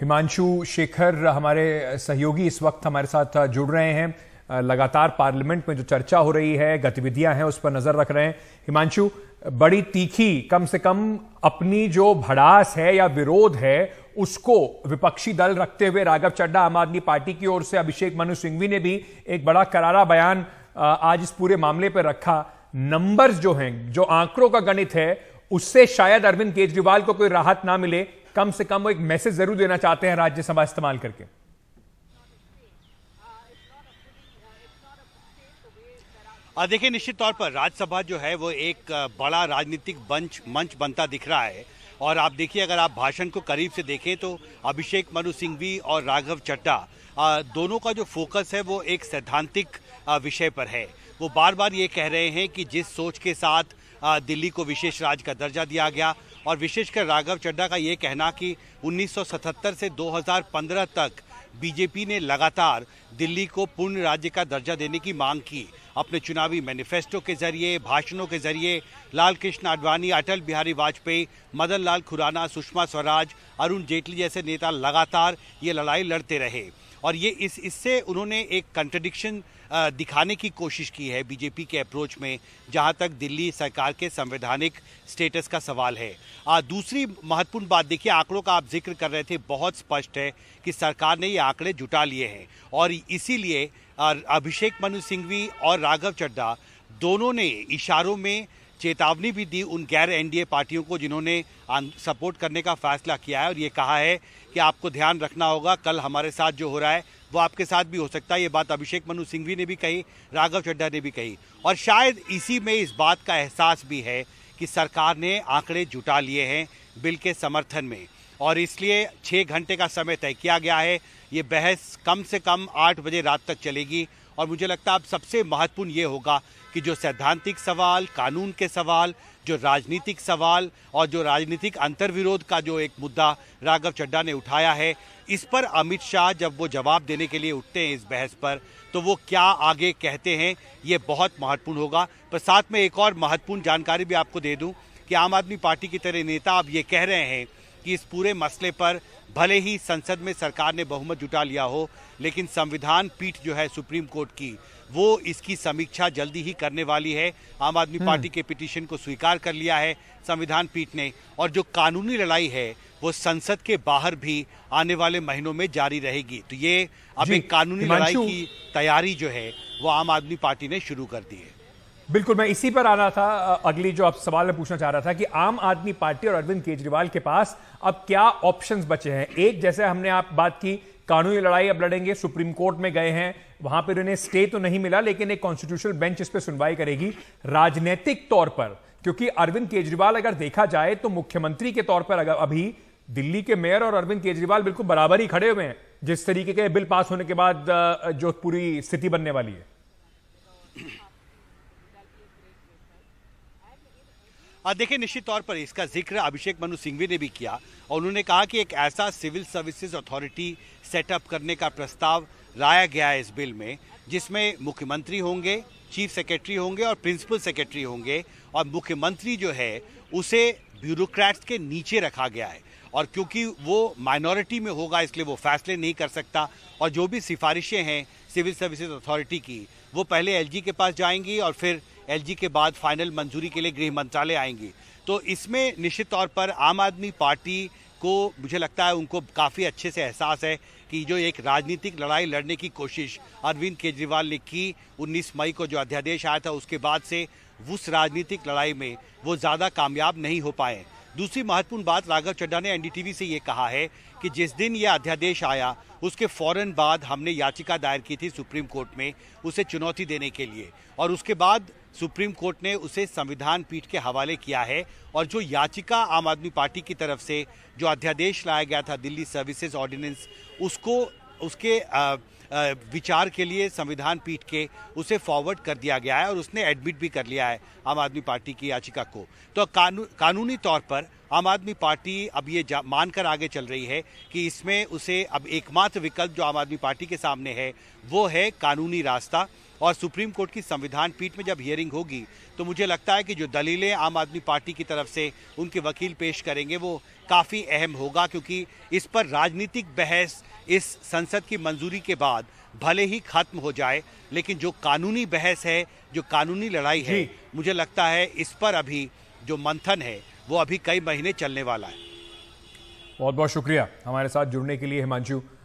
हिमांशु शेखर हमारे सहयोगी इस वक्त हमारे साथ जुड़ रहे हैं लगातार पार्लियामेंट में जो चर्चा हो रही है गतिविधियां हैं उस पर नजर रख रहे हैं हिमांशु बड़ी तीखी कम से कम अपनी जो भड़ास है या विरोध है उसको विपक्षी दल रखते हुए राघव चड्डा आम आदमी पार्टी की ओर से अभिषेक मनु सिंघवी ने भी एक बड़ा करारा बयान आज इस पूरे मामले पर रखा नंबर्स जो हैं जो आंकड़ों का गणित है उससे शायद अरविंद केजरीवाल को कोई राहत ना मिले कम से कम वो एक मैसेज जरूर देना चाहते हैं राज्यसभा इस्तेमाल करके देखिए निश्चित तौर पर राज्यसभा जो है वो एक बड़ा राजनीतिक मंच मंच बनता दिख रहा है और आप देखिए अगर आप भाषण को करीब से देखें तो अभिषेक मनु सिंघवी और राघव चड्डा दोनों का जो फोकस है वो एक सैद्धांतिक विषय पर है वो बार बार ये कह रहे हैं कि जिस सोच के साथ दिल्ली को विशेष राज्य का दर्जा दिया गया और विशेषकर राघव चड्ढा का ये कहना कि 1977 से 2015 तक बीजेपी ने लगातार दिल्ली को पूर्ण राज्य का दर्जा देने की मांग की अपने चुनावी मैनिफेस्टो के जरिए भाषणों के जरिए लाल कृष्ण आडवाणी अटल बिहारी वाजपेयी मदन लाल खुराना सुषमा स्वराज अरुण जेटली जैसे नेता लगातार ये लड़ाई लड़ते रहे और ये इस इससे उन्होंने एक कंट्रडिक्शन दिखाने की कोशिश की है बीजेपी के अप्रोच में जहां तक दिल्ली सरकार के संवैधानिक स्टेटस का सवाल है आ, दूसरी महत्वपूर्ण बात देखिए आंकड़ों का आप जिक्र कर रहे थे बहुत स्पष्ट है कि सरकार ने ये आंकड़े जुटा लिए हैं और इसीलिए अभिषेक मनु सिंघवी और राघव चड्डा दोनों ने इशारों में चेतावनी भी दी उन गैर एनडीए पार्टियों को जिन्होंने सपोर्ट करने का फैसला किया है और ये कहा है कि आपको ध्यान रखना होगा कल हमारे साथ जो हो रहा है वो आपके साथ भी हो सकता है ये बात अभिषेक मनु सिंघवी ने भी कही राघव चड्ढा ने भी कही और शायद इसी में इस बात का एहसास भी है कि सरकार ने आंकड़े जुटा लिए हैं बिल के समर्थन में और इसलिए छः घंटे का समय तय किया गया है ये बहस कम से कम आठ बजे रात तक चलेगी और मुझे लगता है अब सबसे महत्वपूर्ण ये होगा कि जो सैद्धांतिक सवाल कानून के सवाल जो राजनीतिक सवाल और जो राजनीतिक अंतर्विरोध का जो एक मुद्दा राघव चड्डा ने उठाया है इस पर अमित शाह जब वो जवाब देने के लिए उठते हैं इस बहस पर तो वो क्या आगे कहते हैं ये बहुत महत्वपूर्ण होगा पर साथ में एक और महत्वपूर्ण जानकारी भी आपको दे दूँ कि आम आदमी पार्टी की तरह नेता अब ये कह रहे हैं कि इस पूरे मसले पर भले ही संसद में सरकार ने बहुमत जुटा लिया हो लेकिन संविधान पीठ जो है सुप्रीम कोर्ट की वो इसकी समीक्षा जल्दी ही करने वाली है आम आदमी हम्म। पार्टी के पिटीशन को स्वीकार कर लिया है संविधान पीठ ने और जो कानूनी लड़ाई है वो संसद के बाहर भी आने वाले महीनों में जारी रहेगी तो ये अब एक कानूनी लड़ाई की तैयारी जो है वो आम आदमी पार्टी ने शुरू कर दी है बिल्कुल मैं इसी पर आ रहा था अगली जो आप सवाल मैं पूछना चाह रहा था कि आम आदमी पार्टी और अरविंद केजरीवाल के पास अब क्या ऑप्शंस बचे हैं एक जैसे हमने आप बात की कानूनी लड़ाई अब लड़ेंगे सुप्रीम कोर्ट में गए हैं वहां पर उन्हें स्टे तो नहीं मिला लेकिन एक कॉन्स्टिट्यूशनल बेंच इस पर सुनवाई करेगी राजनीतिक तौर पर क्योंकि अरविंद केजरीवाल अगर देखा जाए तो मुख्यमंत्री के तौर पर अगर अभी दिल्ली के मेयर और अरविंद केजरीवाल बिल्कुल बराबर ही खड़े हुए हैं जिस तरीके के बिल पास होने के बाद जो पूरी स्थिति बनने वाली है देखिए निश्चित तौर पर इसका जिक्र अभिषेक मनु सिंघवी ने भी किया और उन्होंने कहा कि एक ऐसा सिविल सर्विसेज अथॉरिटी सेटअप करने का प्रस्ताव लाया गया है इस बिल में जिसमें मुख्यमंत्री होंगे चीफ सेक्रेटरी होंगे और प्रिंसिपल सेक्रेटरी होंगे और मुख्यमंत्री जो है उसे ब्यूरोक्रेट्स के नीचे रखा गया है और क्योंकि वो माइनॉरिटी में होगा इसलिए वो फैसले नहीं कर सकता और जो भी सिफारिशें हैं सिविल सर्विसेज अथॉरिटी की वो पहले एलजी के पास जाएंगी और फिर एलजी के बाद फाइनल मंजूरी के लिए गृह मंत्रालय आएंगी तो इसमें निश्चित तौर पर आम आदमी पार्टी को मुझे लगता है उनको काफ़ी अच्छे से एहसास है कि जो एक राजनीतिक लड़ाई लड़ने की कोशिश अरविंद केजरीवाल ने की उन्नीस मई को जो अध्यादेश आया था उसके बाद से उस राजनीतिक लड़ाई में वो ज़्यादा कामयाब नहीं हो पाए दूसरी महत्वपूर्ण बात राघव चड्डा ने एनडीटीवी से ये कहा है कि जिस दिन ये अध्यादेश आया उसके फौरन बाद हमने याचिका दायर की थी सुप्रीम कोर्ट में उसे चुनौती देने के लिए और उसके बाद सुप्रीम कोर्ट ने उसे संविधान पीठ के हवाले किया है और जो याचिका आम आदमी पार्टी की तरफ से जो अध्यादेश लाया गया था दिल्ली सर्विसेज ऑर्डिनेंस उसको उसके आ, विचार के लिए संविधान पीठ के उसे फॉरवर्ड कर दिया गया है और उसने एडमिट भी कर लिया है आम आदमी पार्टी की याचिका को तो कानू, कानूनी तौर पर आम आदमी पार्टी अब ये मानकर आगे चल रही है कि इसमें उसे अब एकमात्र विकल्प जो आम आदमी पार्टी के सामने है वो है कानूनी रास्ता और सुप्रीम कोर्ट की संविधान पीठ में जब हियरिंग होगी तो मुझे लगता है कि जो दलीलें आम आदमी पार्टी की तरफ से उनके वकील पेश करेंगे वो काफ़ी अहम होगा क्योंकि इस पर राजनीतिक बहस इस संसद की मंजूरी के बाद भले ही खत्म हो जाए लेकिन जो कानूनी बहस है जो कानूनी लड़ाई है मुझे लगता है इस पर अभी जो मंथन है वो अभी कई महीने चलने वाला है बहुत बहुत शुक्रिया हमारे साथ जुड़ने के लिए हिमांशु